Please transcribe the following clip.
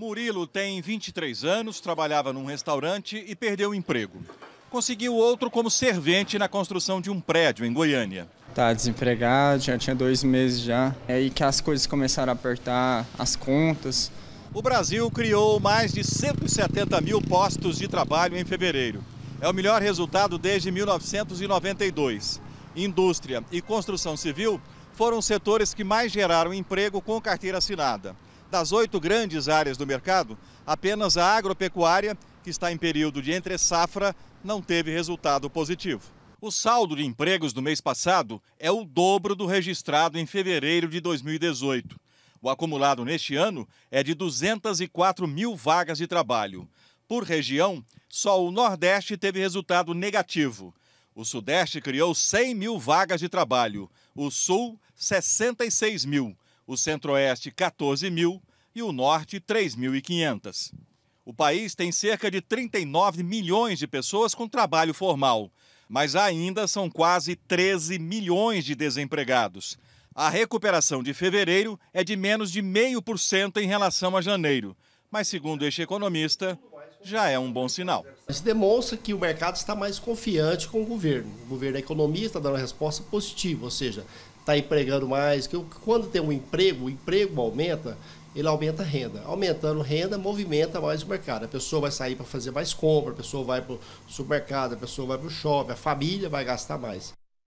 Murilo tem 23 anos, trabalhava num restaurante e perdeu o emprego. Conseguiu outro como servente na construção de um prédio em Goiânia. Tá desempregado, já tinha dois meses já. É aí que as coisas começaram a apertar, as contas. O Brasil criou mais de 170 mil postos de trabalho em fevereiro. É o melhor resultado desde 1992. Indústria e construção civil foram os setores que mais geraram emprego com carteira assinada. Das oito grandes áreas do mercado, apenas a agropecuária, que está em período de entre-safra, não teve resultado positivo. O saldo de empregos do mês passado é o dobro do registrado em fevereiro de 2018. O acumulado neste ano é de 204 mil vagas de trabalho. Por região, só o Nordeste teve resultado negativo. O Sudeste criou 100 mil vagas de trabalho, o Sul, 66 mil o Centro-Oeste 14 mil e o Norte 3.500. O país tem cerca de 39 milhões de pessoas com trabalho formal, mas ainda são quase 13 milhões de desempregados. A recuperação de fevereiro é de menos de 0,5% em relação a janeiro, mas, segundo este economista, já é um bom sinal. Isso demonstra que o mercado está mais confiante com o governo. O governo da é economia está dando uma resposta positiva, ou seja, está empregando mais. quando tem um emprego, o emprego aumenta, ele aumenta a renda. Aumentando renda, movimenta mais o mercado. A pessoa vai sair para fazer mais compra, a pessoa vai para o supermercado, a pessoa vai para o shopping, a família vai gastar mais.